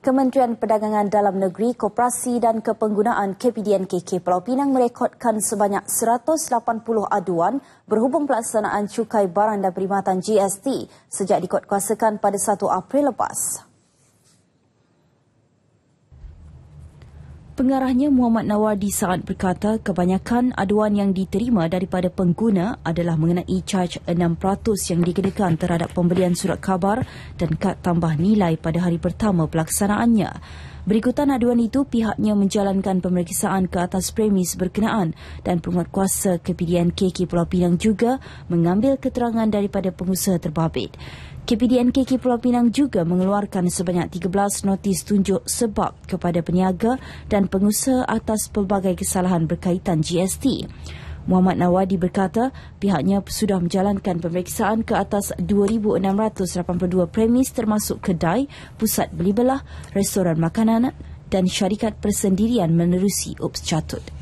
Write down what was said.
Kementerian Perdagangan Dalam Negeri, Koperasi dan Kepenggunaan KPDNKK Pulau Pinang merekodkan sebanyak 180 aduan berhubung pelaksanaan cukai barang dan perkhidmatan GST sejak dikuatkuasakan pada 1 April lepas. Pengarahnya Muhammad Nawardi saat berkata kebanyakan aduan yang diterima daripada pengguna adalah mengenai charge 6% yang dikenakan terhadap pembelian surat kabar dan kad tambah nilai pada hari pertama pelaksanaannya. Berikutan aduan itu pihaknya menjalankan pemeriksaan ke atas premis berkenaan dan penguatkuasa KPDN KK Pulau Pinang juga mengambil keterangan daripada pengusaha terbabit. KPDN KK Pulau Pinang juga mengeluarkan sebanyak 13 notis tunjuk sebab kepada peniaga dan pengusaha atas pelbagai kesalahan berkaitan GST. Muhammad Nawadi berkata pihaknya sudah menjalankan pemeriksaan ke atas 2,682 premis termasuk kedai, pusat beli belah, restoran makanan dan syarikat persendirian menerusi Ups Catut.